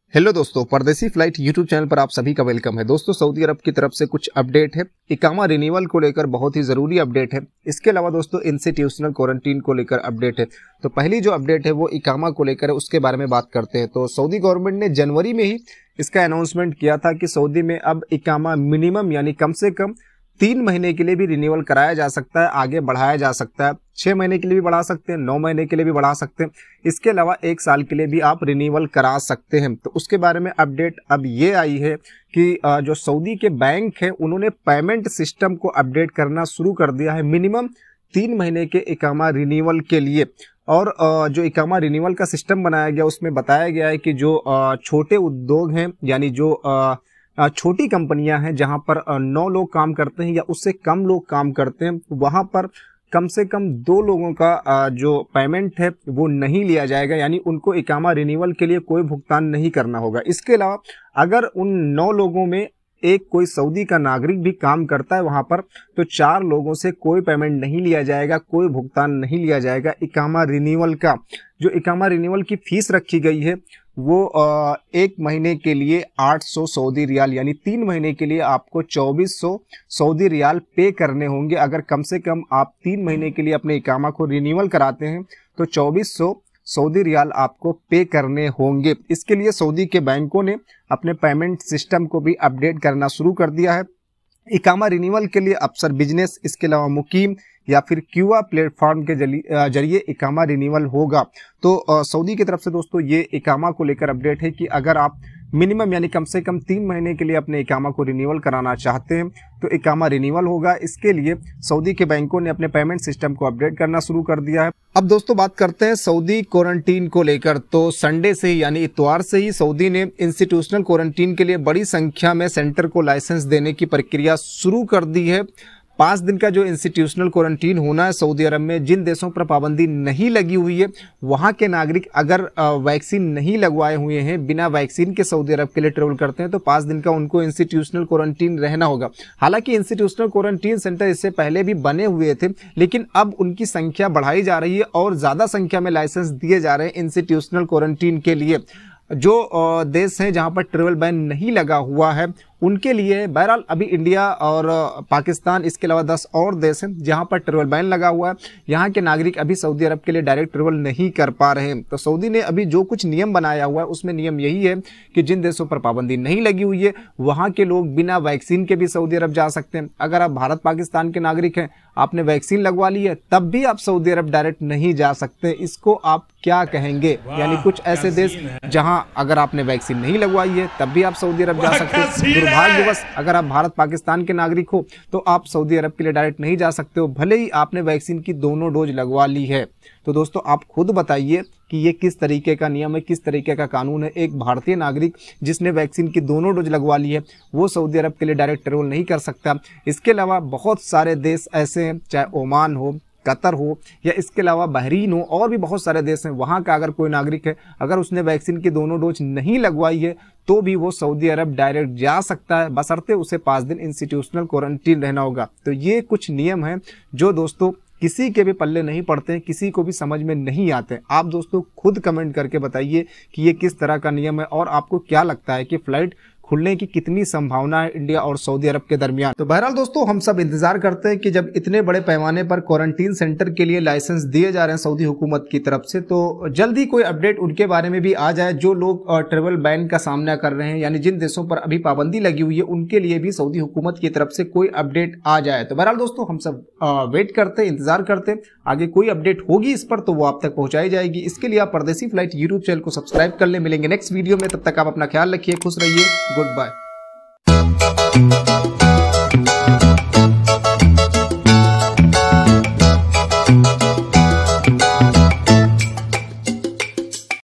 hello दोस्तों परदेसी flight YouTube channel पर आप सभी का वेलकम है दोस्तों सऊदी अरब की तरफ से कुछ अपडेट है इकामा रिन्यूअल को लेकर बहुत ही ज़रूरी अपडेट है इसके अलावा दोस्तों इंस्टीट्यूशनल क्वारंटीन को लेकर अपडेट है तो पहली जो अपडेट है वो इकामा को लेकर उसके बारे में बात करते हैं तो सऊदी गवर्नमेंट ने जनवरी में ही इसका अनाउंसमेंट किया था कि सऊदी में अब इकामा मिनिमम यानी कम से कम तीन महीने के लिए भी रिन्यूअल कराया जा सकता है आगे बढ़ाया जा सकता है छः महीने के लिए भी बढ़ा सकते हैं नौ महीने के लिए भी बढ़ा सकते हैं इसके अलावा एक साल के लिए भी आप रिन्यूअल करा सकते हैं तो उसके बारे में अपडेट अब ये आई है कि जो सऊदी के बैंक हैं उन्होंने पेमेंट सिस्टम को अपडेट करना शुरू कर दिया है मिनिमम तीन महीने के इकामा रिन्यूअल के लिए और जो इकामा रिन्यूअल का सिस्टम बनाया गया उसमें बताया गया है कि जो छोटे उद्योग हैं यानी जो छोटी कंपनियां हैं जहां पर नौ लोग काम करते हैं या उससे कम लोग काम करते हैं वहां पर कम से कम दो लोगों का जो पेमेंट है वो नहीं लिया जाएगा यानी उनको इकामा रिन्यूअल के लिए कोई भुगतान नहीं करना होगा इसके अलावा अगर उन नौ लोगों में एक कोई सऊदी का नागरिक भी काम करता है वहाँ पर तो चार लोगों से कोई पेमेंट नहीं लिया जाएगा कोई भुगतान नहीं लिया जाएगा इकामा रिन्यूअल का जो इकामा रिन्यूअल की फीस रखी गई है वो एक महीने के लिए 800 सऊदी रियाल यानी तीन महीने के लिए आपको 2400 सऊदी रियाल पे करने होंगे अगर कम से कम आप तीन महीने के लिए अपने इकामा को रिन्यूअल कराते हैं तो 2400 सऊदी रियाल आपको पे करने होंगे इसके लिए सऊदी के बैंकों ने अपने पेमेंट सिस्टम को भी अपडेट करना शुरू कर दिया है इकामा रिन्यूअल के लिए अफसर बिजनेस इसके अलावा मुकीम या फिर क्यूआ प्लेटफॉर्म के जरिए इकामा रिन्यूअल होगा तो सऊदी की तरफ से दोस्तों ये इकामा को लेकर अपडेट है कि अगर आप मिनिमम यानी कम से कम तीन महीने के लिए अपने इकामा को रिन्यूअल कराना चाहते हैं तो इकामा रिन्यूअल होगा इसके लिए सऊदी के बैंकों ने अपने पेमेंट सिस्टम को अपडेट करना शुरू कर दिया है अब दोस्तों बात करते हैं सऊदी क्वारंटीन को लेकर तो संडे से ही यानी इतवार से ही सऊदी ने इंस्टीट्यूशनल क्वारंटीन के लिए बड़ी संख्या में सेंटर को लाइसेंस देने की प्रक्रिया शुरू कर दी है पाँच दिन का जो इंस्टीट्यूशनल क्वारंटीन होना है सऊदी अरब में जिन देशों पर पाबंदी नहीं लगी हुई है वहाँ के नागरिक अगर वैक्सीन नहीं लगवाए हुए हैं बिना वैक्सीन के सऊदी अरब के लिए ट्रेवल करते हैं तो पाँच दिन का उनको इंस्टीट्यूशनल क्वारंटीन रहना होगा हालांकि इंस्टीट्यूशनल क्वारंटीन सेंटर इससे पहले भी बने हुए थे लेकिन अब उनकी संख्या बढ़ाई जा रही है और ज़्यादा संख्या में लाइसेंस दिए जा रहे हैं इंस्टीट्यूशनल क्वारंटीन के लिए जो देश हैं जहां पर ट्रेवल बैन नहीं लगा हुआ है उनके लिए बहरहाल अभी इंडिया और पाकिस्तान इसके अलावा दस और देश हैं जहाँ पर ट्रेवल बैन लगा हुआ है यहाँ के नागरिक अभी सऊदी अरब के लिए डायरेक्ट ट्रेवल नहीं कर पा रहे हैं तो सऊदी ने अभी जो कुछ नियम बनाया हुआ है उसमें नियम यही है कि जिन देशों पर पाबंदी नहीं लगी हुई है वहाँ के लोग बिना वैक्सीन के भी सऊदी अरब जा सकते हैं अगर आप भारत पाकिस्तान के नागरिक हैं आपने वैक्सीन लगवा ली है तब भी आप सऊदी अरब डायरेक्ट नहीं जा सकते इसको आप क्या कहेंगे यानी कुछ ऐसे देश जहां अगर आपने वैक्सीन नहीं लगवाई है तब भी आप सऊदी अरब जा सकते हैं दिवस अगर आप भारत पाकिस्तान के नागरिक हो तो आप सऊदी अरब के लिए डायरेक्ट नहीं जा सकते हो भले ही आपने वैक्सीन की दोनों डोज लगवा ली है तो दोस्तों आप खुद बताइए कि ये किस तरीके का नियम है किस तरीके का कानून है एक भारतीय नागरिक जिसने वैक्सीन की दोनों डोज लगवा ली है वो सऊदी अरब के लिए डायरेक्ट ट्रेवल नहीं कर सकता इसके अलावा बहुत सारे देश ऐसे हैं चाहे ओमान हो कतर हो या इसके अलावा बहरीन हो और भी बहुत सारे देश हैं वहाँ का अगर कोई नागरिक है अगर उसने वैक्सीन की दोनों डोज नहीं लगवाई है तो भी वो सऊदी अरब डायरेक्ट जा सकता है बसरते उसे पाँच दिन इंस्टीट्यूशनल क्वारंटीन रहना होगा तो ये कुछ नियम हैं जो दोस्तों किसी के भी पल्ले नहीं पड़ते हैं किसी को भी समझ में नहीं आते आप दोस्तों खुद कमेंट करके बताइए कि ये किस तरह का नियम है और आपको क्या लगता है कि फ्लाइट खुलने की कितनी संभावना है इंडिया और सऊदी अरब के दरमियान तो बहरहाल दोस्तों हम सब इंतजार करते हैं कि जब इतने बड़े पैमाने पर क्वारंटीन सेंटर के लिए लाइसेंस दिए जा रहे हैं सऊदी हुकूमत की तरफ से तो जल्दी कोई अपडेट उनके बारे में भी आ जाए जो लोग ट्रेवल बैन का सामना कर रहे हैं यानी जिन देशों पर अभी पाबंदी लगी हुई है उनके लिए भी सऊदी हुकूमत की तरफ से कोई अपडेट आ जाए तो बहरहाल दोस्तों हम सब वेट करते इंतजार करते आगे कोई अपडेट होगी इस पर तो वो आप तक पहुंचाई जाएगी इसके लिए आप परदेसी फ्लाइट यूट्यूब चैनल को सब्सक्राइब कर ले मिलेंगे नेक्स्ट वीडियो में तब तक आप अपना ख्याल रखिए खुश रहिए गुड बाय